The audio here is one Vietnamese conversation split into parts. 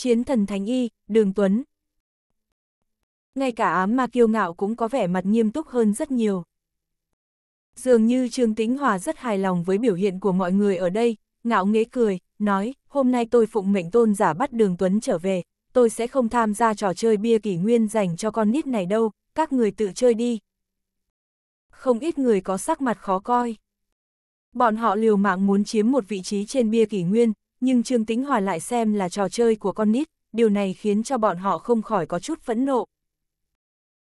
Chiến thần Thánh Y, Đường Tuấn. Ngay cả ám ma kiêu ngạo cũng có vẻ mặt nghiêm túc hơn rất nhiều. Dường như Trương Tĩnh Hòa rất hài lòng với biểu hiện của mọi người ở đây, ngạo nghế cười, nói, hôm nay tôi phụng mệnh tôn giả bắt Đường Tuấn trở về, tôi sẽ không tham gia trò chơi bia kỷ nguyên dành cho con nít này đâu, các người tự chơi đi. Không ít người có sắc mặt khó coi. Bọn họ liều mạng muốn chiếm một vị trí trên bia kỷ nguyên, nhưng Trương Tĩnh Hòa lại xem là trò chơi của con nít, điều này khiến cho bọn họ không khỏi có chút phẫn nộ.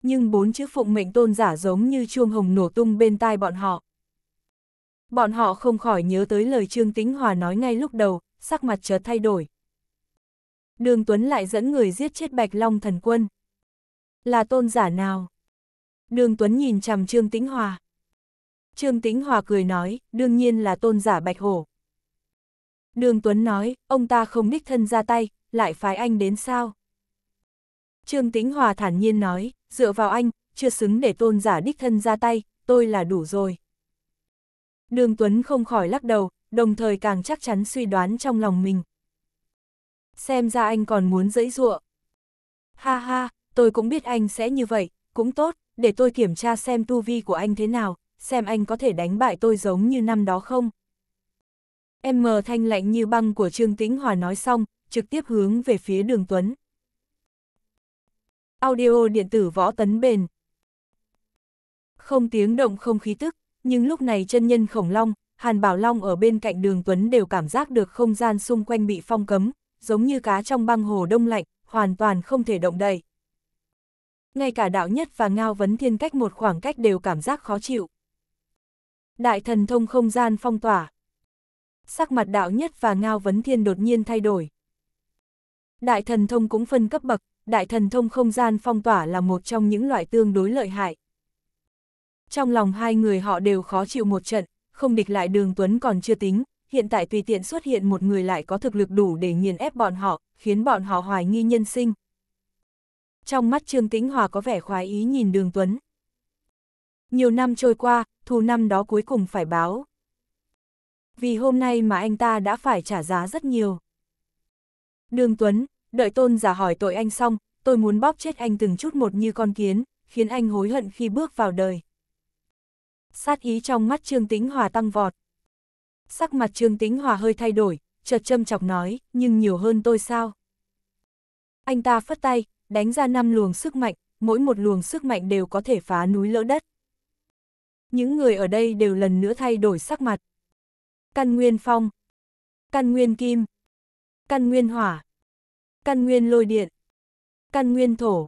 Nhưng bốn chữ phụng mệnh tôn giả giống như chuông hồng nổ tung bên tai bọn họ. Bọn họ không khỏi nhớ tới lời Trương Tĩnh Hòa nói ngay lúc đầu, sắc mặt chợt thay đổi. Đường Tuấn lại dẫn người giết chết Bạch Long thần quân. Là tôn giả nào? Đường Tuấn nhìn chằm Trương Tĩnh Hòa. Trương Tĩnh Hòa cười nói, đương nhiên là tôn giả Bạch Hổ. Đường Tuấn nói, ông ta không đích thân ra tay, lại phái anh đến sao? Trương Tĩnh Hòa thản nhiên nói, dựa vào anh, chưa xứng để tôn giả đích thân ra tay, tôi là đủ rồi. Đường Tuấn không khỏi lắc đầu, đồng thời càng chắc chắn suy đoán trong lòng mình. Xem ra anh còn muốn dẫy dụa. Ha ha, tôi cũng biết anh sẽ như vậy, cũng tốt, để tôi kiểm tra xem tu vi của anh thế nào, xem anh có thể đánh bại tôi giống như năm đó không. Em mờ thanh lạnh như băng của Trương Tĩnh Hòa nói xong, trực tiếp hướng về phía đường Tuấn. Audio điện tử võ tấn bền. Không tiếng động không khí tức, nhưng lúc này chân nhân khổng long, Hàn Bảo Long ở bên cạnh đường Tuấn đều cảm giác được không gian xung quanh bị phong cấm, giống như cá trong băng hồ đông lạnh, hoàn toàn không thể động đậy. Ngay cả đạo nhất và ngao vấn thiên cách một khoảng cách đều cảm giác khó chịu. Đại thần thông không gian phong tỏa sắc mặt đạo nhất và ngao vấn thiên đột nhiên thay đổi. Đại thần thông cũng phân cấp bậc, đại thần thông không gian phong tỏa là một trong những loại tương đối lợi hại. Trong lòng hai người họ đều khó chịu một trận, không địch lại đường Tuấn còn chưa tính, hiện tại tùy tiện xuất hiện một người lại có thực lực đủ để nghiền ép bọn họ, khiến bọn họ hoài nghi nhân sinh. Trong mắt Trương Tĩnh Hòa có vẻ khoái ý nhìn đường Tuấn. Nhiều năm trôi qua, thù năm đó cuối cùng phải báo vì hôm nay mà anh ta đã phải trả giá rất nhiều. Đường Tuấn, đợi tôn giả hỏi tội anh xong, tôi muốn bóp chết anh từng chút một như con kiến, khiến anh hối hận khi bước vào đời. Sát ý trong mắt Trương Tĩnh Hòa tăng vọt. Sắc mặt Trương Tĩnh Hòa hơi thay đổi, chợt châm chọc nói, nhưng nhiều hơn tôi sao? Anh ta phất tay, đánh ra năm luồng sức mạnh, mỗi một luồng sức mạnh đều có thể phá núi lỡ đất. Những người ở đây đều lần nữa thay đổi sắc mặt. Căn nguyên phong. Căn nguyên kim. Căn nguyên hỏa. Căn nguyên lôi điện. Căn nguyên thổ.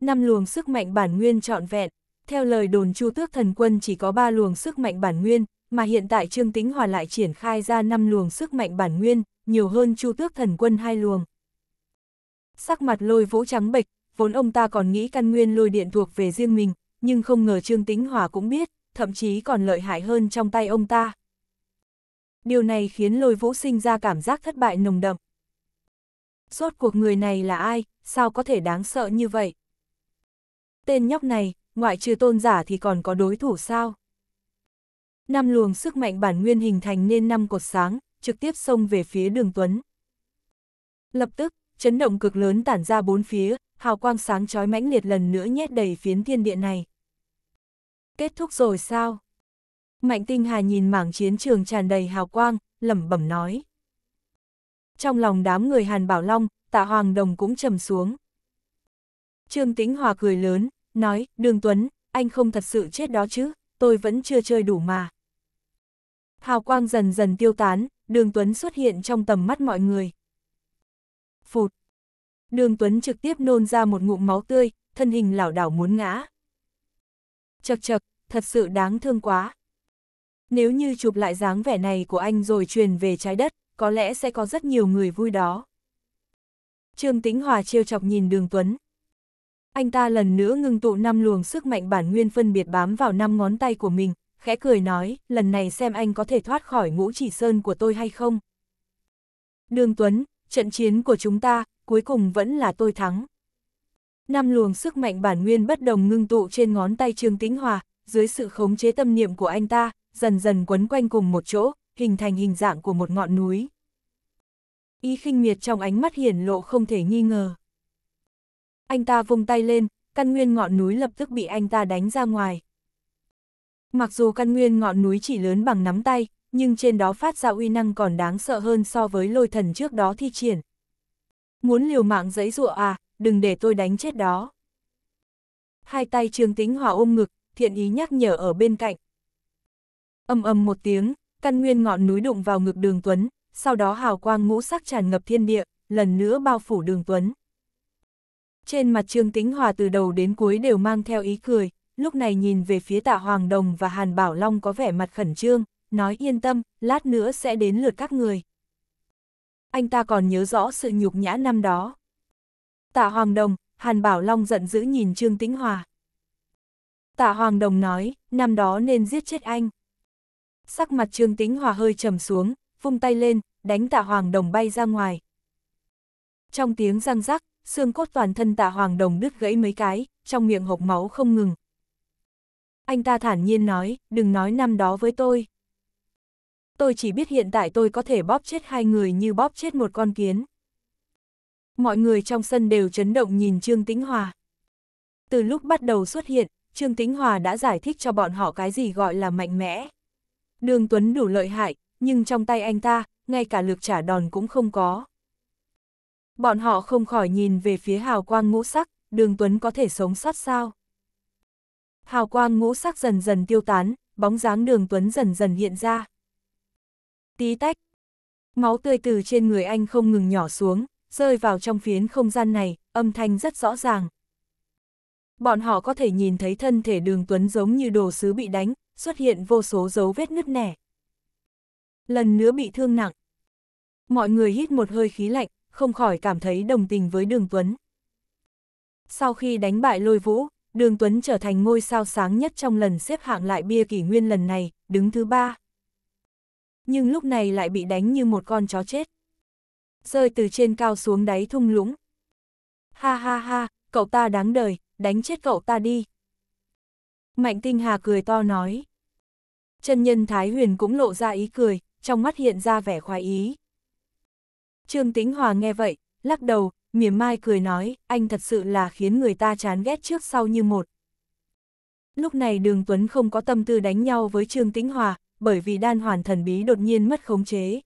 Năm luồng sức mạnh bản nguyên trọn vẹn. Theo lời đồn Chu Tước Thần Quân chỉ có ba luồng sức mạnh bản nguyên, mà hiện tại Trương Tính Hòa lại triển khai ra năm luồng sức mạnh bản nguyên, nhiều hơn Chu Tước Thần Quân hai luồng. Sắc mặt lôi vũ trắng bệch, vốn ông ta còn nghĩ căn nguyên lôi điện thuộc về riêng mình, nhưng không ngờ Trương Tính Hòa cũng biết, thậm chí còn lợi hại hơn trong tay ông ta điều này khiến lôi vũ sinh ra cảm giác thất bại nồng đậm. Rốt cuộc người này là ai, sao có thể đáng sợ như vậy? Tên nhóc này, ngoại trừ tôn giả thì còn có đối thủ sao? Năm luồng sức mạnh bản nguyên hình thành nên năm cột sáng, trực tiếp xông về phía đường Tuấn. Lập tức, chấn động cực lớn tản ra bốn phía, hào quang sáng chói mãnh liệt lần nữa nhét đầy phiến thiên địa này. Kết thúc rồi sao? Mạnh tinh hà nhìn mảng chiến trường tràn đầy hào quang, lẩm bẩm nói. Trong lòng đám người Hàn Bảo Long, tạ Hoàng Đồng cũng trầm xuống. Trương Tĩnh Hòa cười lớn, nói, Đường Tuấn, anh không thật sự chết đó chứ, tôi vẫn chưa chơi đủ mà. Hào quang dần dần tiêu tán, Đường Tuấn xuất hiện trong tầm mắt mọi người. Phụt! Đường Tuấn trực tiếp nôn ra một ngụm máu tươi, thân hình lảo đảo muốn ngã. Chật chật, thật sự đáng thương quá. Nếu như chụp lại dáng vẻ này của anh rồi truyền về trái đất, có lẽ sẽ có rất nhiều người vui đó. Trương Tĩnh Hòa trêu chọc nhìn Đường Tuấn. Anh ta lần nữa ngưng tụ năm luồng sức mạnh bản nguyên phân biệt bám vào năm ngón tay của mình, khẽ cười nói, lần này xem anh có thể thoát khỏi ngũ chỉ sơn của tôi hay không. Đường Tuấn, trận chiến của chúng ta, cuối cùng vẫn là tôi thắng. Năm luồng sức mạnh bản nguyên bất đồng ngưng tụ trên ngón tay Trương Tĩnh Hòa, dưới sự khống chế tâm niệm của anh ta, dần dần quấn quanh cùng một chỗ, hình thành hình dạng của một ngọn núi. Ý khinh miệt trong ánh mắt hiển lộ không thể nghi ngờ. Anh ta vung tay lên, căn nguyên ngọn núi lập tức bị anh ta đánh ra ngoài. Mặc dù căn nguyên ngọn núi chỉ lớn bằng nắm tay, nhưng trên đó phát ra uy năng còn đáng sợ hơn so với lôi thần trước đó thi triển. Muốn liều mạng giấy rụa à, đừng để tôi đánh chết đó. Hai tay Trương Tĩnh Hòa ôm ngực, thiện ý nhắc nhở ở bên cạnh. Âm âm một tiếng, căn nguyên ngọn núi đụng vào ngực đường Tuấn, sau đó hào quang ngũ sắc tràn ngập thiên địa, lần nữa bao phủ đường Tuấn. Trên mặt Trương Tĩnh Hòa từ đầu đến cuối đều mang theo ý cười, lúc này nhìn về phía tạ Hoàng Đồng và Hàn Bảo Long có vẻ mặt khẩn trương, nói yên tâm, lát nữa sẽ đến lượt các người. Anh ta còn nhớ rõ sự nhục nhã năm đó. Tạ Hoàng Đồng, Hàn Bảo Long giận dữ nhìn Trương Tĩnh Hòa. Tạ Hoàng Đồng nói, năm đó nên giết chết anh sắc mặt Trương Tĩnh Hòa hơi trầm xuống, vung tay lên, đánh tạ hoàng đồng bay ra ngoài. Trong tiếng răng rắc, xương cốt toàn thân tạ hoàng đồng đứt gãy mấy cái, trong miệng hộc máu không ngừng. Anh ta thản nhiên nói, đừng nói năm đó với tôi. Tôi chỉ biết hiện tại tôi có thể bóp chết hai người như bóp chết một con kiến. Mọi người trong sân đều chấn động nhìn Trương Tĩnh Hòa. Từ lúc bắt đầu xuất hiện, Trương Tĩnh Hòa đã giải thích cho bọn họ cái gì gọi là mạnh mẽ. Đường Tuấn đủ lợi hại, nhưng trong tay anh ta, ngay cả lược trả đòn cũng không có. Bọn họ không khỏi nhìn về phía hào quang ngũ sắc, đường Tuấn có thể sống sót sao? Hào quang ngũ sắc dần dần tiêu tán, bóng dáng đường Tuấn dần dần hiện ra. Tí tách. Máu tươi từ trên người anh không ngừng nhỏ xuống, rơi vào trong phiến không gian này, âm thanh rất rõ ràng. Bọn họ có thể nhìn thấy thân thể đường Tuấn giống như đồ sứ bị đánh, xuất hiện vô số dấu vết nứt nẻ. Lần nữa bị thương nặng. Mọi người hít một hơi khí lạnh, không khỏi cảm thấy đồng tình với Đường Tuấn. Sau khi đánh bại lôi vũ, Đường Tuấn trở thành ngôi sao sáng nhất trong lần xếp hạng lại bia kỷ nguyên lần này, đứng thứ ba. Nhưng lúc này lại bị đánh như một con chó chết. Rơi từ trên cao xuống đáy thung lũng. Ha ha ha, cậu ta đáng đời, đánh chết cậu ta đi. Mạnh tinh hà cười to nói. Chân nhân Thái Huyền cũng lộ ra ý cười, trong mắt hiện ra vẻ khoái ý. Trương Tĩnh Hòa nghe vậy, lắc đầu, mỉa mai cười nói, anh thật sự là khiến người ta chán ghét trước sau như một. Lúc này Đường Tuấn không có tâm tư đánh nhau với Trương Tĩnh Hòa, bởi vì đan hoàn thần bí đột nhiên mất khống chế.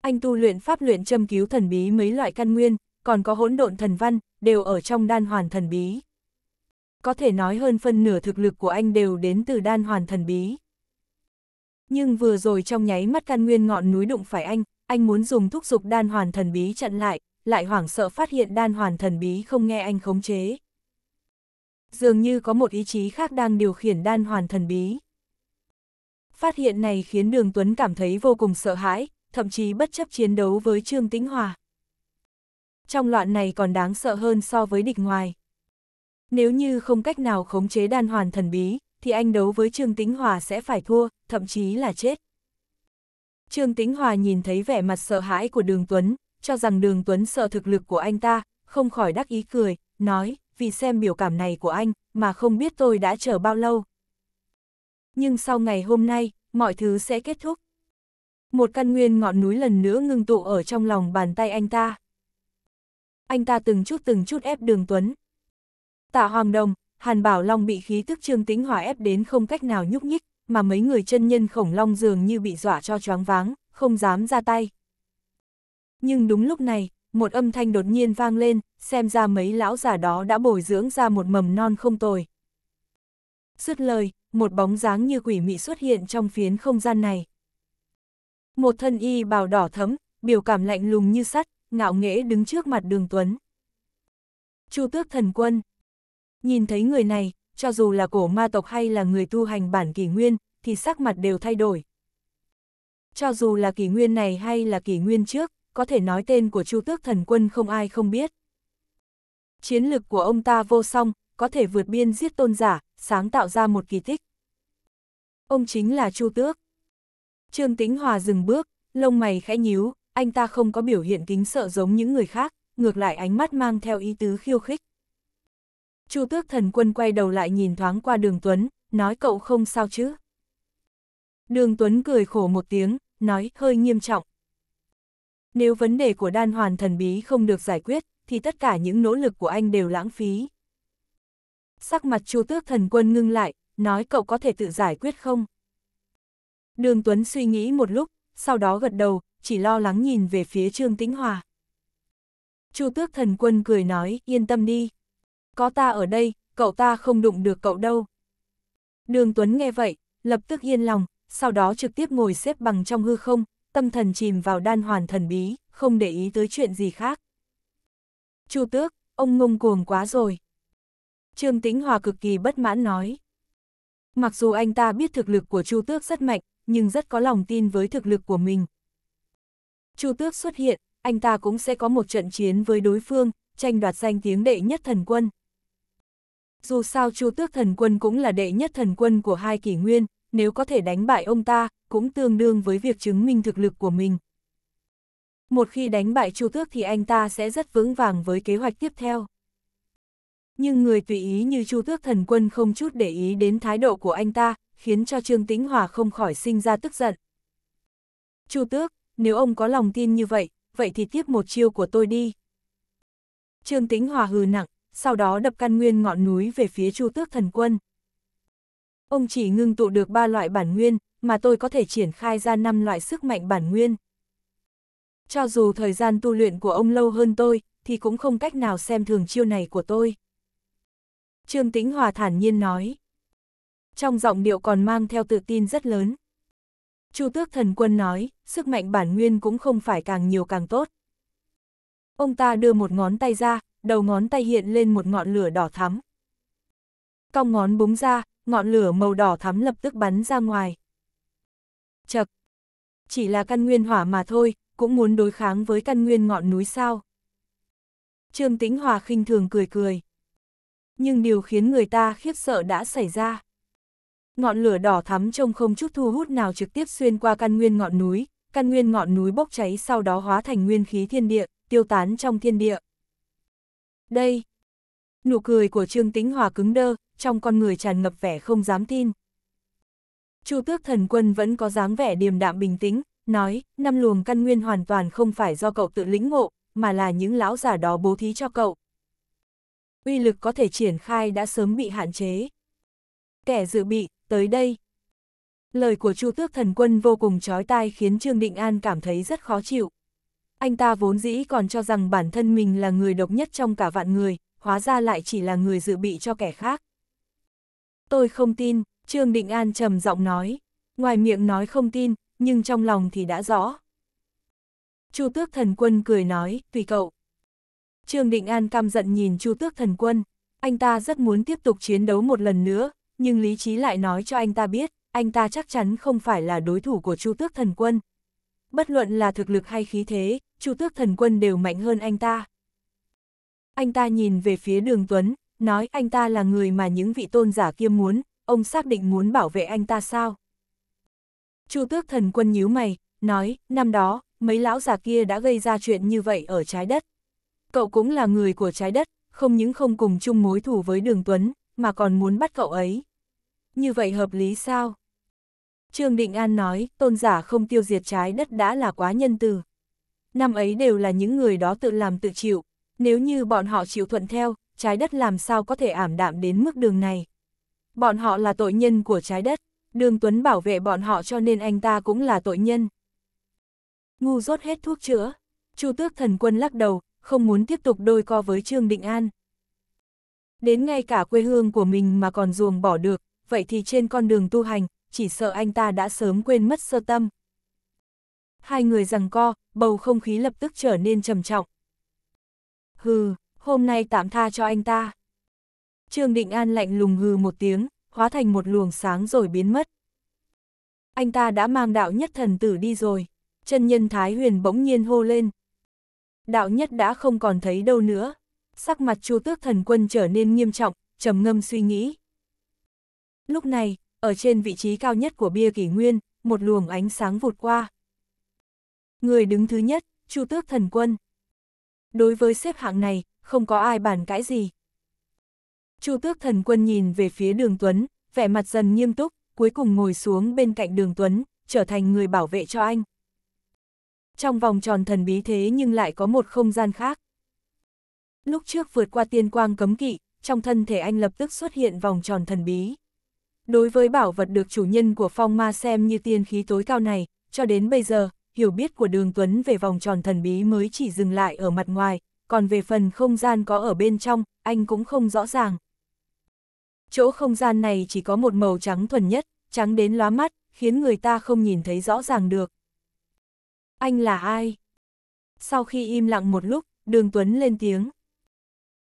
Anh tu luyện pháp luyện châm cứu thần bí mấy loại căn nguyên, còn có hỗn độn thần văn, đều ở trong đan hoàn thần bí có thể nói hơn phân nửa thực lực của anh đều đến từ đan hoàn thần bí. Nhưng vừa rồi trong nháy mắt căn nguyên ngọn núi đụng phải anh, anh muốn dùng thúc dục đan hoàn thần bí chặn lại, lại hoảng sợ phát hiện đan hoàn thần bí không nghe anh khống chế. Dường như có một ý chí khác đang điều khiển đan hoàn thần bí. Phát hiện này khiến Đường Tuấn cảm thấy vô cùng sợ hãi, thậm chí bất chấp chiến đấu với Trương Tĩnh Hòa. Trong loạn này còn đáng sợ hơn so với địch ngoài. Nếu như không cách nào khống chế đan hoàn thần bí, thì anh đấu với Trương Tĩnh Hòa sẽ phải thua, thậm chí là chết. Trương Tĩnh Hòa nhìn thấy vẻ mặt sợ hãi của Đường Tuấn, cho rằng Đường Tuấn sợ thực lực của anh ta, không khỏi đắc ý cười, nói, vì xem biểu cảm này của anh, mà không biết tôi đã chờ bao lâu. Nhưng sau ngày hôm nay, mọi thứ sẽ kết thúc. Một căn nguyên ngọn núi lần nữa ngưng tụ ở trong lòng bàn tay anh ta. Anh ta từng chút từng chút ép Đường Tuấn, Tạ Hoàng Đồng, Hàn Bảo Long bị khí thức Trương Tĩnh Hòa ép đến không cách nào nhúc nhích, mà mấy người chân nhân khổng long dường như bị dọa cho choáng váng, không dám ra tay. Nhưng đúng lúc này, một âm thanh đột nhiên vang lên, xem ra mấy lão già đó đã bồi dưỡng ra một mầm non không tồi. Dứt lời, một bóng dáng như quỷ mị xuất hiện trong phiến không gian này. Một thân y bào đỏ thấm, biểu cảm lạnh lùng như sắt, ngạo nghễ đứng trước mặt đường Tuấn. Chu tước thần quân, Nhìn thấy người này, cho dù là cổ ma tộc hay là người tu hành bản kỷ nguyên, thì sắc mặt đều thay đổi. Cho dù là kỷ nguyên này hay là kỷ nguyên trước, có thể nói tên của Chu Tước Thần Quân không ai không biết. Chiến lực của ông ta vô song, có thể vượt biên giết tôn giả, sáng tạo ra một kỳ tích. Ông chính là Chu Tước. Trương Tĩnh Hòa dừng bước, lông mày khẽ nhíu, anh ta không có biểu hiện kính sợ giống những người khác, ngược lại ánh mắt mang theo ý tứ khiêu khích. Chu tước thần quân quay đầu lại nhìn thoáng qua đường Tuấn, nói cậu không sao chứ. Đường Tuấn cười khổ một tiếng, nói hơi nghiêm trọng. Nếu vấn đề của đan hoàn thần bí không được giải quyết, thì tất cả những nỗ lực của anh đều lãng phí. Sắc mặt chu tước thần quân ngưng lại, nói cậu có thể tự giải quyết không? Đường Tuấn suy nghĩ một lúc, sau đó gật đầu, chỉ lo lắng nhìn về phía Trương Tĩnh Hòa. Chu tước thần quân cười nói, yên tâm đi có ta ở đây, cậu ta không đụng được cậu đâu. Đường Tuấn nghe vậy, lập tức yên lòng, sau đó trực tiếp ngồi xếp bằng trong hư không, tâm thần chìm vào đan hoàn thần bí, không để ý tới chuyện gì khác. Chu Tước, ông ngông cuồng quá rồi. Trương Tĩnh Hòa cực kỳ bất mãn nói. Mặc dù anh ta biết thực lực của Chu Tước rất mạnh, nhưng rất có lòng tin với thực lực của mình. Chu Tước xuất hiện, anh ta cũng sẽ có một trận chiến với đối phương, tranh đoạt danh tiếng đệ nhất thần quân dù sao Chu Tước Thần Quân cũng là đệ nhất thần quân của hai kỷ nguyên, nếu có thể đánh bại ông ta, cũng tương đương với việc chứng minh thực lực của mình. Một khi đánh bại Chu Tước thì anh ta sẽ rất vững vàng với kế hoạch tiếp theo. Nhưng người tùy ý như Chu Tước Thần Quân không chút để ý đến thái độ của anh ta, khiến cho Trương Tĩnh Hòa không khỏi sinh ra tức giận. Chu Tước, nếu ông có lòng tin như vậy, vậy thì tiếp một chiêu của tôi đi. Trương Tĩnh Hòa hừ nặng, sau đó đập căn nguyên ngọn núi về phía Chu Tước Thần Quân. Ông chỉ ngưng tụ được ba loại bản nguyên, mà tôi có thể triển khai ra năm loại sức mạnh bản nguyên. Cho dù thời gian tu luyện của ông lâu hơn tôi, thì cũng không cách nào xem thường chiêu này của tôi. Trương Tĩnh Hòa thản nhiên nói. Trong giọng điệu còn mang theo tự tin rất lớn. Chu Tước Thần Quân nói, sức mạnh bản nguyên cũng không phải càng nhiều càng tốt. Ông ta đưa một ngón tay ra, đầu ngón tay hiện lên một ngọn lửa đỏ thắm. Cong ngón búng ra, ngọn lửa màu đỏ thắm lập tức bắn ra ngoài. Chật! Chỉ là căn nguyên hỏa mà thôi, cũng muốn đối kháng với căn nguyên ngọn núi sao. Trương Tĩnh Hòa khinh thường cười cười. Nhưng điều khiến người ta khiếp sợ đã xảy ra. Ngọn lửa đỏ thắm trông không chút thu hút nào trực tiếp xuyên qua căn nguyên ngọn núi, căn nguyên ngọn núi bốc cháy sau đó hóa thành nguyên khí thiên địa, tiêu tán trong thiên địa đây. Nụ cười của Trương Tĩnh Hòa cứng đơ, trong con người tràn ngập vẻ không dám tin. Chu tước thần quân vẫn có dáng vẻ điềm đạm bình tĩnh, nói, năm luồng căn nguyên hoàn toàn không phải do cậu tự lĩnh ngộ, mà là những lão giả đó bố thí cho cậu. Uy lực có thể triển khai đã sớm bị hạn chế. Kẻ dự bị, tới đây. Lời của Chu tước thần quân vô cùng chói tai khiến Trương Định An cảm thấy rất khó chịu. Anh ta vốn dĩ còn cho rằng bản thân mình là người độc nhất trong cả vạn người, hóa ra lại chỉ là người dự bị cho kẻ khác. Tôi không tin, Trương Định An trầm giọng nói. Ngoài miệng nói không tin, nhưng trong lòng thì đã rõ. Chu Tước Thần Quân cười nói, tùy cậu. Trương Định An căm giận nhìn Chu Tước Thần Quân. Anh ta rất muốn tiếp tục chiến đấu một lần nữa, nhưng lý trí lại nói cho anh ta biết, anh ta chắc chắn không phải là đối thủ của Chu Tước Thần Quân, bất luận là thực lực hay khí thế, Chu Tước Thần Quân đều mạnh hơn anh ta. Anh ta nhìn về phía Đường Tuấn, nói anh ta là người mà những vị tôn giả kia muốn, ông xác định muốn bảo vệ anh ta sao? Chu Tước Thần Quân nhíu mày, nói, năm đó, mấy lão già kia đã gây ra chuyện như vậy ở trái đất. Cậu cũng là người của trái đất, không những không cùng chung mối thù với Đường Tuấn, mà còn muốn bắt cậu ấy. Như vậy hợp lý sao? Trương Định An nói, tôn giả không tiêu diệt trái đất đã là quá nhân từ. Năm ấy đều là những người đó tự làm tự chịu, nếu như bọn họ chịu thuận theo, trái đất làm sao có thể ảm đạm đến mức đường này. Bọn họ là tội nhân của trái đất, đường Tuấn bảo vệ bọn họ cho nên anh ta cũng là tội nhân. Ngu rốt hết thuốc chữa, Chu tước thần quân lắc đầu, không muốn tiếp tục đôi co với Trương Định An. Đến ngay cả quê hương của mình mà còn ruồng bỏ được, vậy thì trên con đường tu hành, chỉ sợ anh ta đã sớm quên mất sơ tâm. Hai người rằng co, bầu không khí lập tức trở nên trầm trọng. Hừ, hôm nay tạm tha cho anh ta. Trương Định An lạnh lùng hừ một tiếng, hóa thành một luồng sáng rồi biến mất. Anh ta đã mang đạo nhất thần tử đi rồi, chân nhân Thái Huyền bỗng nhiên hô lên. Đạo nhất đã không còn thấy đâu nữa, sắc mặt chu tước thần quân trở nên nghiêm trọng, trầm ngâm suy nghĩ. Lúc này, ở trên vị trí cao nhất của bia kỷ nguyên, một luồng ánh sáng vụt qua. Người đứng thứ nhất, Chu Tước Thần Quân. Đối với xếp hạng này, không có ai bàn cãi gì. Chu Tước Thần Quân nhìn về phía Đường Tuấn, vẻ mặt dần nghiêm túc, cuối cùng ngồi xuống bên cạnh Đường Tuấn, trở thành người bảo vệ cho anh. Trong vòng tròn thần bí thế nhưng lại có một không gian khác. Lúc trước vượt qua tiên quang cấm kỵ, trong thân thể anh lập tức xuất hiện vòng tròn thần bí. Đối với bảo vật được chủ nhân của phong ma xem như tiên khí tối cao này, cho đến bây giờ, hiểu biết của đường Tuấn về vòng tròn thần bí mới chỉ dừng lại ở mặt ngoài, còn về phần không gian có ở bên trong, anh cũng không rõ ràng. Chỗ không gian này chỉ có một màu trắng thuần nhất, trắng đến lóa mắt, khiến người ta không nhìn thấy rõ ràng được. Anh là ai? Sau khi im lặng một lúc, đường Tuấn lên tiếng.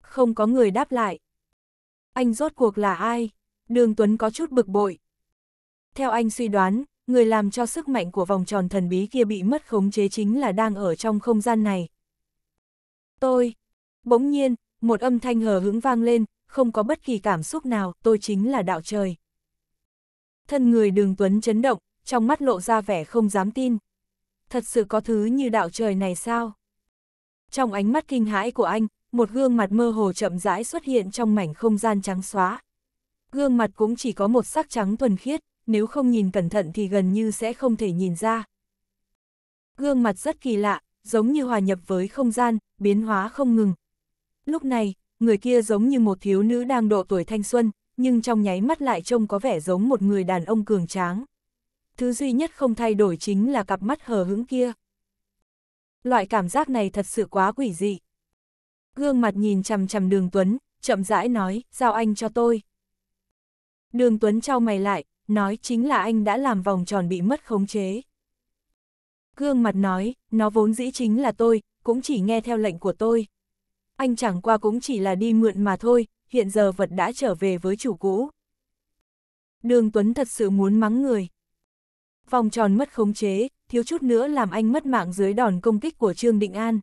Không có người đáp lại. Anh rốt cuộc là ai? Đường Tuấn có chút bực bội. Theo anh suy đoán, người làm cho sức mạnh của vòng tròn thần bí kia bị mất khống chế chính là đang ở trong không gian này. Tôi. Bỗng nhiên, một âm thanh hờ hững vang lên, không có bất kỳ cảm xúc nào, tôi chính là đạo trời. Thân người đường Tuấn chấn động, trong mắt lộ ra vẻ không dám tin. Thật sự có thứ như đạo trời này sao? Trong ánh mắt kinh hãi của anh, một gương mặt mơ hồ chậm rãi xuất hiện trong mảnh không gian trắng xóa gương mặt cũng chỉ có một sắc trắng thuần khiết, nếu không nhìn cẩn thận thì gần như sẽ không thể nhìn ra. Gương mặt rất kỳ lạ, giống như hòa nhập với không gian, biến hóa không ngừng. Lúc này, người kia giống như một thiếu nữ đang độ tuổi thanh xuân, nhưng trong nháy mắt lại trông có vẻ giống một người đàn ông cường tráng. Thứ duy nhất không thay đổi chính là cặp mắt hờ hững kia. Loại cảm giác này thật sự quá quỷ dị. Gương mặt nhìn chằm chằm đường Tuấn, chậm rãi nói, giao anh cho tôi. Đường Tuấn trao mày lại, nói chính là anh đã làm vòng tròn bị mất khống chế. Gương mặt nói, nó vốn dĩ chính là tôi, cũng chỉ nghe theo lệnh của tôi. Anh chẳng qua cũng chỉ là đi mượn mà thôi, hiện giờ vật đã trở về với chủ cũ. Đường Tuấn thật sự muốn mắng người. Vòng tròn mất khống chế, thiếu chút nữa làm anh mất mạng dưới đòn công kích của Trương Định An.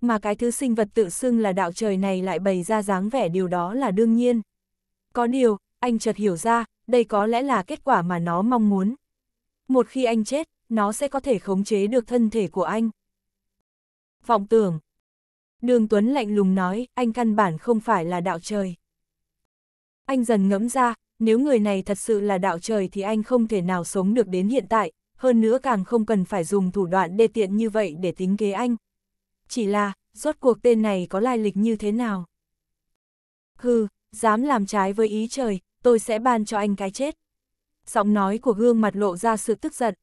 Mà cái thứ sinh vật tự xưng là đạo trời này lại bày ra dáng vẻ điều đó là đương nhiên. Có điều, anh chợt hiểu ra, đây có lẽ là kết quả mà nó mong muốn. Một khi anh chết, nó sẽ có thể khống chế được thân thể của anh. Vọng tưởng Đường Tuấn lạnh lùng nói, anh căn bản không phải là đạo trời. Anh dần ngẫm ra, nếu người này thật sự là đạo trời thì anh không thể nào sống được đến hiện tại, hơn nữa càng không cần phải dùng thủ đoạn đê tiện như vậy để tính kế anh. Chỉ là, rốt cuộc tên này có lai lịch như thế nào? Hừ, dám làm trái với ý trời, tôi sẽ ban cho anh cái chết. Giọng nói của gương mặt lộ ra sự tức giận.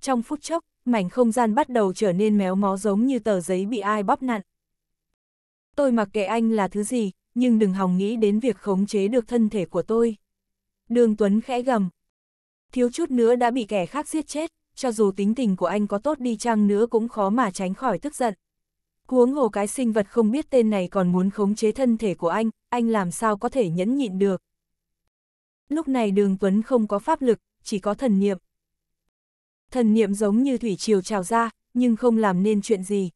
Trong phút chốc, mảnh không gian bắt đầu trở nên méo mó giống như tờ giấy bị ai bóp nặn. Tôi mặc kệ anh là thứ gì, nhưng đừng hòng nghĩ đến việc khống chế được thân thể của tôi. Đường Tuấn khẽ gầm. Thiếu chút nữa đã bị kẻ khác giết chết, cho dù tính tình của anh có tốt đi chăng nữa cũng khó mà tránh khỏi tức giận. Huống hồ cái sinh vật không biết tên này còn muốn khống chế thân thể của anh, anh làm sao có thể nhẫn nhịn được. Lúc này đường Tuấn không có pháp lực, chỉ có thần niệm. Thần niệm giống như thủy triều trào ra, nhưng không làm nên chuyện gì.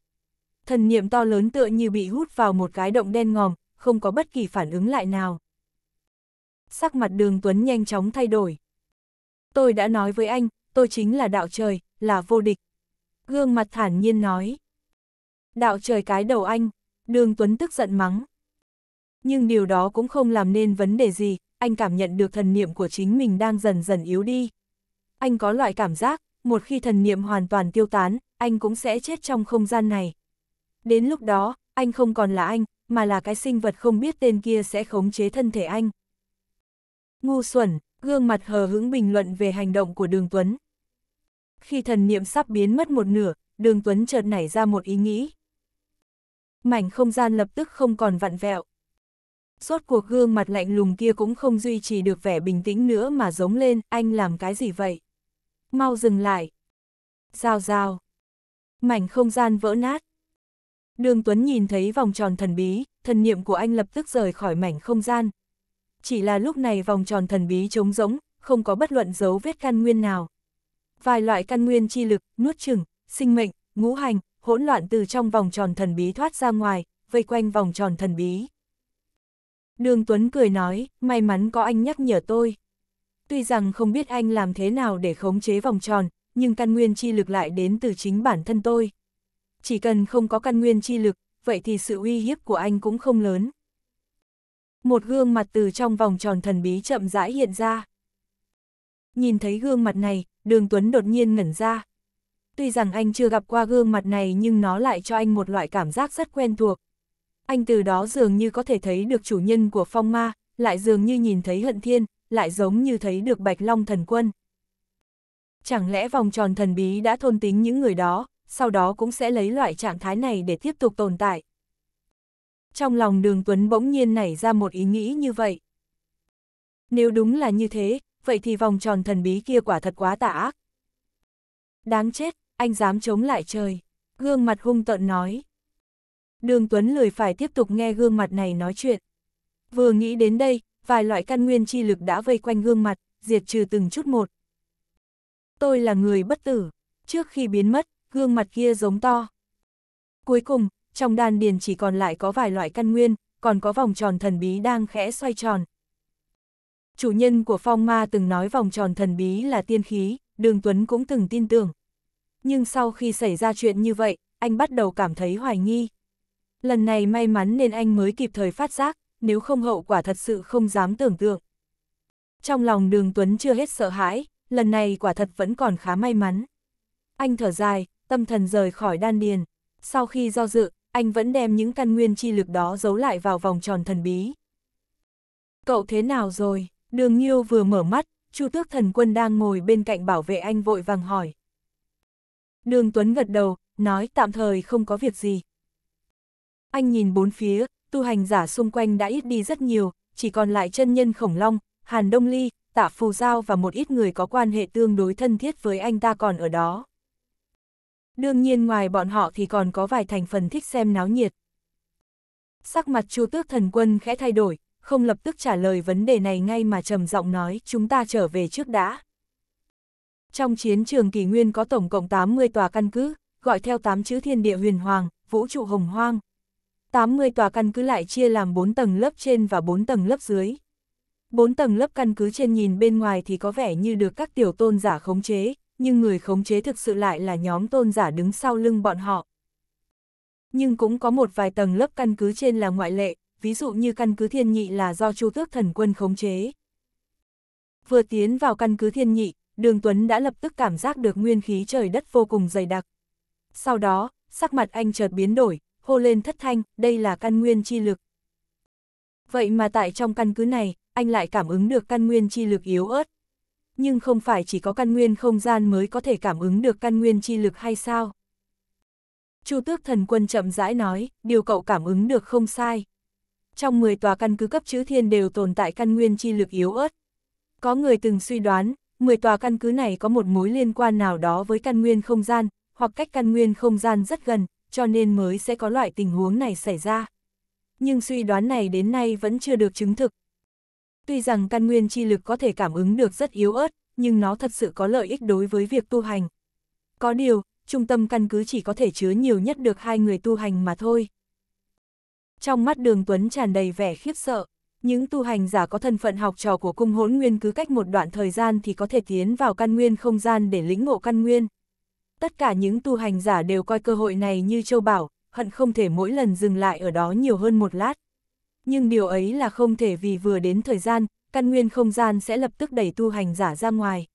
Thần niệm to lớn tựa như bị hút vào một cái động đen ngòm, không có bất kỳ phản ứng lại nào. Sắc mặt đường Tuấn nhanh chóng thay đổi. Tôi đã nói với anh, tôi chính là đạo trời, là vô địch. Gương mặt thản nhiên nói. Đạo trời cái đầu anh, đường Tuấn tức giận mắng. Nhưng điều đó cũng không làm nên vấn đề gì, anh cảm nhận được thần niệm của chính mình đang dần dần yếu đi. Anh có loại cảm giác, một khi thần niệm hoàn toàn tiêu tán, anh cũng sẽ chết trong không gian này. Đến lúc đó, anh không còn là anh, mà là cái sinh vật không biết tên kia sẽ khống chế thân thể anh. Ngu xuẩn, gương mặt hờ hững bình luận về hành động của Đường Tuấn. Khi thần niệm sắp biến mất một nửa, Đường Tuấn chợt nảy ra một ý nghĩ mảnh không gian lập tức không còn vặn vẹo. Rốt cuộc gương mặt lạnh lùng kia cũng không duy trì được vẻ bình tĩnh nữa mà giống lên, anh làm cái gì vậy? Mau dừng lại. Giao giao. Mảnh không gian vỡ nát. Đường Tuấn nhìn thấy vòng tròn thần bí, thần niệm của anh lập tức rời khỏi mảnh không gian. Chỉ là lúc này vòng tròn thần bí trống rỗng, không có bất luận dấu vết căn nguyên nào. Vài loại căn nguyên chi lực, nuốt chửng, sinh mệnh, ngũ hành, hỗn loạn từ trong vòng tròn thần bí thoát ra ngoài, vây quanh vòng tròn thần bí. Đường Tuấn cười nói, may mắn có anh nhắc nhở tôi. Tuy rằng không biết anh làm thế nào để khống chế vòng tròn, nhưng căn nguyên chi lực lại đến từ chính bản thân tôi. Chỉ cần không có căn nguyên chi lực, vậy thì sự uy hiếp của anh cũng không lớn. Một gương mặt từ trong vòng tròn thần bí chậm rãi hiện ra. Nhìn thấy gương mặt này, đường Tuấn đột nhiên ngẩn ra, Tuy rằng anh chưa gặp qua gương mặt này nhưng nó lại cho anh một loại cảm giác rất quen thuộc. Anh từ đó dường như có thể thấy được chủ nhân của phong ma, lại dường như nhìn thấy hận thiên, lại giống như thấy được bạch long thần quân. Chẳng lẽ vòng tròn thần bí đã thôn tính những người đó, sau đó cũng sẽ lấy loại trạng thái này để tiếp tục tồn tại. Trong lòng đường Tuấn bỗng nhiên nảy ra một ý nghĩ như vậy. Nếu đúng là như thế, vậy thì vòng tròn thần bí kia quả thật quá tả ác. Đáng chết, anh dám chống lại trời, gương mặt hung tợn nói. Đường Tuấn lười phải tiếp tục nghe gương mặt này nói chuyện. Vừa nghĩ đến đây, vài loại căn nguyên chi lực đã vây quanh gương mặt, diệt trừ từng chút một. Tôi là người bất tử, trước khi biến mất, gương mặt kia giống to. Cuối cùng, trong đan điền chỉ còn lại có vài loại căn nguyên, còn có vòng tròn thần bí đang khẽ xoay tròn. Chủ nhân của phong ma từng nói vòng tròn thần bí là tiên khí, Đường Tuấn cũng từng tin tưởng nhưng sau khi xảy ra chuyện như vậy, anh bắt đầu cảm thấy hoài nghi. Lần này may mắn nên anh mới kịp thời phát giác, nếu không hậu quả thật sự không dám tưởng tượng. Trong lòng đường Tuấn chưa hết sợ hãi, lần này quả thật vẫn còn khá may mắn. Anh thở dài, tâm thần rời khỏi đan điền. Sau khi do dự, anh vẫn đem những căn nguyên chi lực đó giấu lại vào vòng tròn thần bí. Cậu thế nào rồi? Đường Nhiêu vừa mở mắt, Chu Tước Thần Quân đang ngồi bên cạnh bảo vệ anh vội vàng hỏi. Đường Tuấn gật đầu, nói tạm thời không có việc gì. Anh nhìn bốn phía, tu hành giả xung quanh đã ít đi rất nhiều, chỉ còn lại chân nhân khổng long, Hàn Đông Ly, Tạ Phù Giao và một ít người có quan hệ tương đối thân thiết với anh ta còn ở đó. Đương nhiên ngoài bọn họ thì còn có vài thành phần thích xem náo nhiệt. Sắc mặt Chu Tước Thần Quân khẽ thay đổi, không lập tức trả lời vấn đề này ngay mà trầm giọng nói chúng ta trở về trước đã. Trong chiến trường kỷ nguyên có tổng cộng 80 tòa căn cứ, gọi theo 8 chữ thiên địa huyền hoàng, vũ trụ hồng hoang. 80 tòa căn cứ lại chia làm 4 tầng lớp trên và 4 tầng lớp dưới. 4 tầng lớp căn cứ trên nhìn bên ngoài thì có vẻ như được các tiểu tôn giả khống chế, nhưng người khống chế thực sự lại là nhóm tôn giả đứng sau lưng bọn họ. Nhưng cũng có một vài tầng lớp căn cứ trên là ngoại lệ, ví dụ như căn cứ thiên nhị là do Chu Tước Thần Quân khống chế. Vừa tiến vào căn cứ thiên nhị, đường Tuấn đã lập tức cảm giác được nguyên khí trời đất vô cùng dày đặc. Sau đó, sắc mặt anh chợt biến đổi, hô lên thất thanh, đây là căn nguyên chi lực. Vậy mà tại trong căn cứ này, anh lại cảm ứng được căn nguyên chi lực yếu ớt. Nhưng không phải chỉ có căn nguyên không gian mới có thể cảm ứng được căn nguyên chi lực hay sao? Chu tước thần quân chậm rãi nói, điều cậu cảm ứng được không sai. Trong 10 tòa căn cứ cấp chữ thiên đều tồn tại căn nguyên chi lực yếu ớt. Có người từng suy đoán, 10 tòa căn cứ này có một mối liên quan nào đó với căn nguyên không gian, hoặc cách căn nguyên không gian rất gần, cho nên mới sẽ có loại tình huống này xảy ra. Nhưng suy đoán này đến nay vẫn chưa được chứng thực. Tuy rằng căn nguyên chi lực có thể cảm ứng được rất yếu ớt, nhưng nó thật sự có lợi ích đối với việc tu hành. Có điều, trung tâm căn cứ chỉ có thể chứa nhiều nhất được hai người tu hành mà thôi. Trong mắt đường Tuấn tràn đầy vẻ khiếp sợ những tu hành giả có thân phận học trò của cung hỗn nguyên cứ cách một đoạn thời gian thì có thể tiến vào căn nguyên không gian để lĩnh ngộ căn nguyên. Tất cả những tu hành giả đều coi cơ hội này như châu bảo, hận không thể mỗi lần dừng lại ở đó nhiều hơn một lát. Nhưng điều ấy là không thể vì vừa đến thời gian, căn nguyên không gian sẽ lập tức đẩy tu hành giả ra ngoài.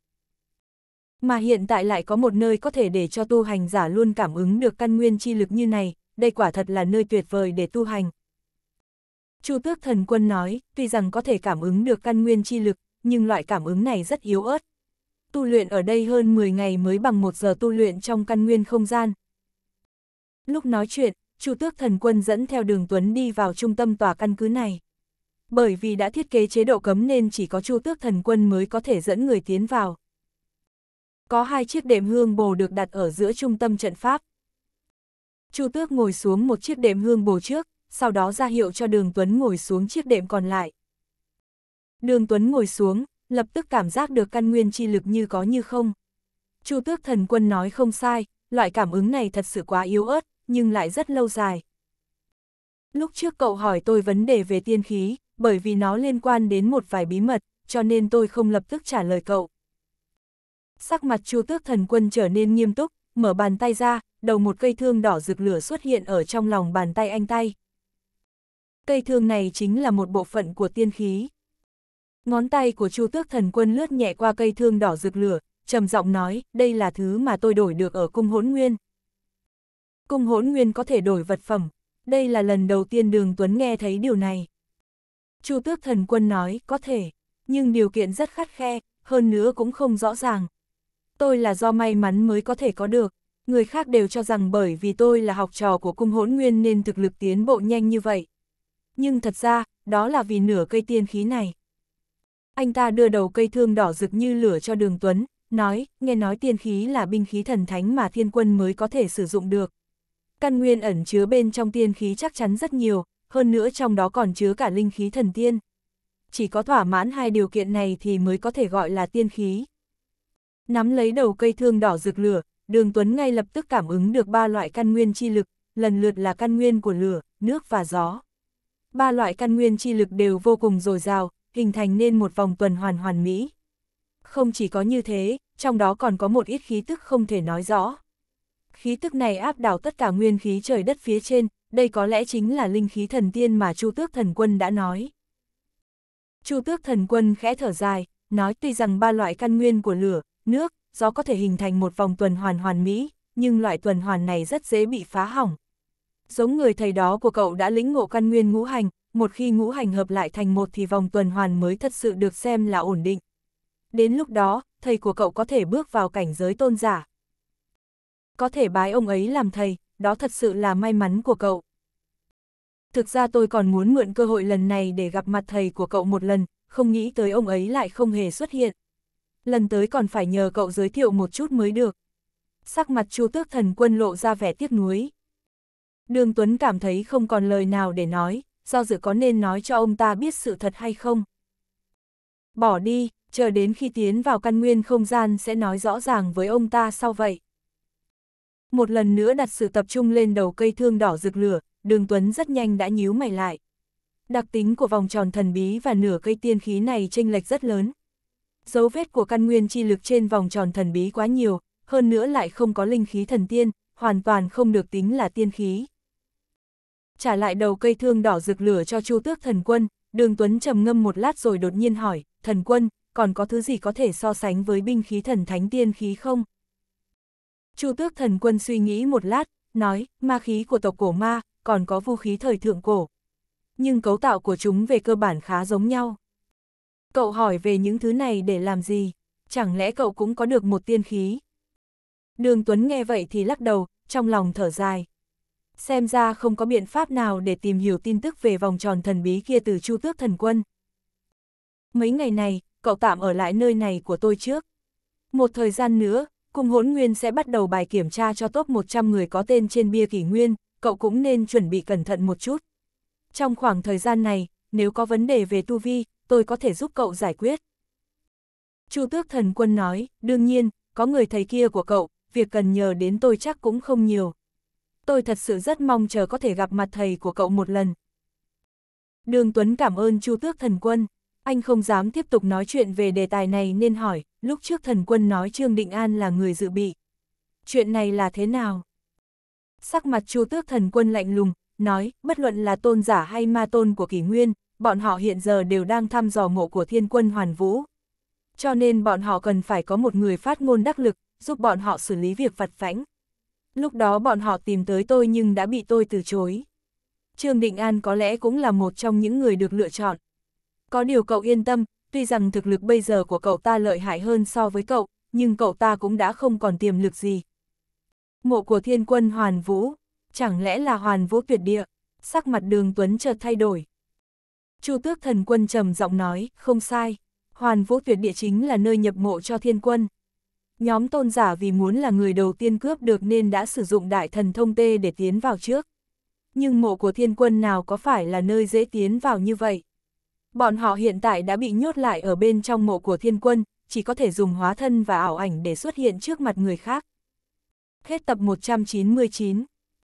Mà hiện tại lại có một nơi có thể để cho tu hành giả luôn cảm ứng được căn nguyên chi lực như này, đây quả thật là nơi tuyệt vời để tu hành. Chu tước thần quân nói, tuy rằng có thể cảm ứng được căn nguyên chi lực, nhưng loại cảm ứng này rất yếu ớt. Tu luyện ở đây hơn 10 ngày mới bằng một giờ tu luyện trong căn nguyên không gian. Lúc nói chuyện, Chu tước thần quân dẫn theo đường Tuấn đi vào trung tâm tòa căn cứ này. Bởi vì đã thiết kế chế độ cấm nên chỉ có Chu tước thần quân mới có thể dẫn người tiến vào. Có hai chiếc đệm hương bồ được đặt ở giữa trung tâm trận pháp. Chu tước ngồi xuống một chiếc đệm hương bồ trước, sau đó ra hiệu cho đường Tuấn ngồi xuống chiếc đệm còn lại. Đường Tuấn ngồi xuống, lập tức cảm giác được căn nguyên chi lực như có như không. Chu tước thần quân nói không sai, loại cảm ứng này thật sự quá yếu ớt, nhưng lại rất lâu dài. Lúc trước cậu hỏi tôi vấn đề về tiên khí, bởi vì nó liên quan đến một vài bí mật, cho nên tôi không lập tức trả lời cậu. Sắc mặt chu tước thần quân trở nên nghiêm túc, mở bàn tay ra, đầu một cây thương đỏ rực lửa xuất hiện ở trong lòng bàn tay anh tay cây thương này chính là một bộ phận của tiên khí. Ngón tay của Chu Tước Thần Quân lướt nhẹ qua cây thương đỏ rực lửa, trầm giọng nói, đây là thứ mà tôi đổi được ở cung hỗn nguyên. Cung hỗn nguyên có thể đổi vật phẩm, đây là lần đầu tiên Đường Tuấn nghe thấy điều này. Chu Tước Thần Quân nói, có thể, nhưng điều kiện rất khắt khe, hơn nữa cũng không rõ ràng. Tôi là do may mắn mới có thể có được, người khác đều cho rằng bởi vì tôi là học trò của cung hỗn nguyên nên thực lực tiến bộ nhanh như vậy nhưng thật ra, đó là vì nửa cây tiên khí này. Anh ta đưa đầu cây thương đỏ rực như lửa cho đường Tuấn, nói, nghe nói tiên khí là binh khí thần thánh mà thiên quân mới có thể sử dụng được. Căn nguyên ẩn chứa bên trong tiên khí chắc chắn rất nhiều, hơn nữa trong đó còn chứa cả linh khí thần tiên. Chỉ có thỏa mãn hai điều kiện này thì mới có thể gọi là tiên khí. Nắm lấy đầu cây thương đỏ rực lửa, đường Tuấn ngay lập tức cảm ứng được ba loại căn nguyên chi lực, lần lượt là căn nguyên của lửa, nước và gió. Ba loại căn nguyên chi lực đều vô cùng dồi dào, hình thành nên một vòng tuần hoàn hoàn mỹ. Không chỉ có như thế, trong đó còn có một ít khí tức không thể nói rõ. Khí tức này áp đảo tất cả nguyên khí trời đất phía trên, đây có lẽ chính là linh khí thần tiên mà Chu Tước Thần Quân đã nói. Chu Tước Thần Quân khẽ thở dài, nói tuy rằng ba loại căn nguyên của lửa, nước, gió có thể hình thành một vòng tuần hoàn hoàn mỹ, nhưng loại tuần hoàn này rất dễ bị phá hỏng, giống người thầy đó của cậu đã lĩnh ngộ căn nguyên ngũ hành, một khi ngũ hành hợp lại thành một thì vòng tuần hoàn mới thật sự được xem là ổn định. Đến lúc đó, thầy của cậu có thể bước vào cảnh giới tôn giả. Có thể bái ông ấy làm thầy, đó thật sự là may mắn của cậu. Thực ra tôi còn muốn mượn cơ hội lần này để gặp mặt thầy của cậu một lần, không nghĩ tới ông ấy lại không hề xuất hiện. Lần tới còn phải nhờ cậu giới thiệu một chút mới được. Sắc mặt chu tước thần quân lộ ra vẻ tiếc nuối. Đường Tuấn cảm thấy không còn lời nào để nói, do dự có nên nói cho ông ta biết sự thật hay không. Bỏ đi, chờ đến khi tiến vào căn nguyên không gian sẽ nói rõ ràng với ông ta sau vậy. Một lần nữa đặt sự tập trung lên đầu cây thương đỏ rực lửa, đường Tuấn rất nhanh đã nhíu mày lại. Đặc tính của vòng tròn thần bí và nửa cây tiên khí này chênh lệch rất lớn. Dấu vết của căn nguyên chi lực trên vòng tròn thần bí quá nhiều, hơn nữa lại không có linh khí thần tiên, hoàn toàn không được tính là tiên khí trả lại đầu cây thương đỏ rực lửa cho Chu Tước Thần Quân, Đường Tuấn trầm ngâm một lát rồi đột nhiên hỏi, "Thần Quân, còn có thứ gì có thể so sánh với binh khí thần thánh tiên khí không?" Chu Tước Thần Quân suy nghĩ một lát, nói, "Ma khí của tộc cổ ma, còn có vũ khí thời thượng cổ, nhưng cấu tạo của chúng về cơ bản khá giống nhau." Cậu hỏi về những thứ này để làm gì? Chẳng lẽ cậu cũng có được một tiên khí? Đường Tuấn nghe vậy thì lắc đầu, trong lòng thở dài xem ra không có biện pháp nào để tìm hiểu tin tức về vòng tròn thần bí kia từ Chu Tước Thần Quân. Mấy ngày này, cậu tạm ở lại nơi này của tôi trước. Một thời gian nữa, cùng hỗn nguyên sẽ bắt đầu bài kiểm tra cho top 100 người có tên trên bia kỷ nguyên, cậu cũng nên chuẩn bị cẩn thận một chút. Trong khoảng thời gian này, nếu có vấn đề về tu vi, tôi có thể giúp cậu giải quyết. Chu Tước Thần Quân nói, đương nhiên, có người thầy kia của cậu, việc cần nhờ đến tôi chắc cũng không nhiều tôi thật sự rất mong chờ có thể gặp mặt thầy của cậu một lần. Đường Tuấn cảm ơn Chu Tước Thần Quân, anh không dám tiếp tục nói chuyện về đề tài này nên hỏi, lúc trước Thần Quân nói Trương Định An là người dự bị. Chuyện này là thế nào? Sắc mặt Chu Tước Thần Quân lạnh lùng, nói, bất luận là tôn giả hay ma tôn của kỷ nguyên, bọn họ hiện giờ đều đang thăm dò ngộ của thiên quân Hoàn Vũ. Cho nên bọn họ cần phải có một người phát ngôn đắc lực, giúp bọn họ xử lý việc vặt vãnh lúc đó bọn họ tìm tới tôi nhưng đã bị tôi từ chối. Trương Định An có lẽ cũng là một trong những người được lựa chọn. Có điều cậu yên tâm, tuy rằng thực lực bây giờ của cậu ta lợi hại hơn so với cậu, nhưng cậu ta cũng đã không còn tiềm lực gì. Mộ của thiên quân Hoàn Vũ, chẳng lẽ là Hoàn Vũ tuyệt địa, sắc mặt đường Tuấn chợt thay đổi. Chu tước thần quân trầm giọng nói, không sai, Hoàn Vũ tuyệt địa chính là nơi nhập mộ cho thiên quân. Nhóm tôn giả vì muốn là người đầu tiên cướp được nên đã sử dụng đại thần thông tê để tiến vào trước. Nhưng mộ của thiên quân nào có phải là nơi dễ tiến vào như vậy? Bọn họ hiện tại đã bị nhốt lại ở bên trong mộ của thiên quân, chỉ có thể dùng hóa thân và ảo ảnh để xuất hiện trước mặt người khác. Hết tập 199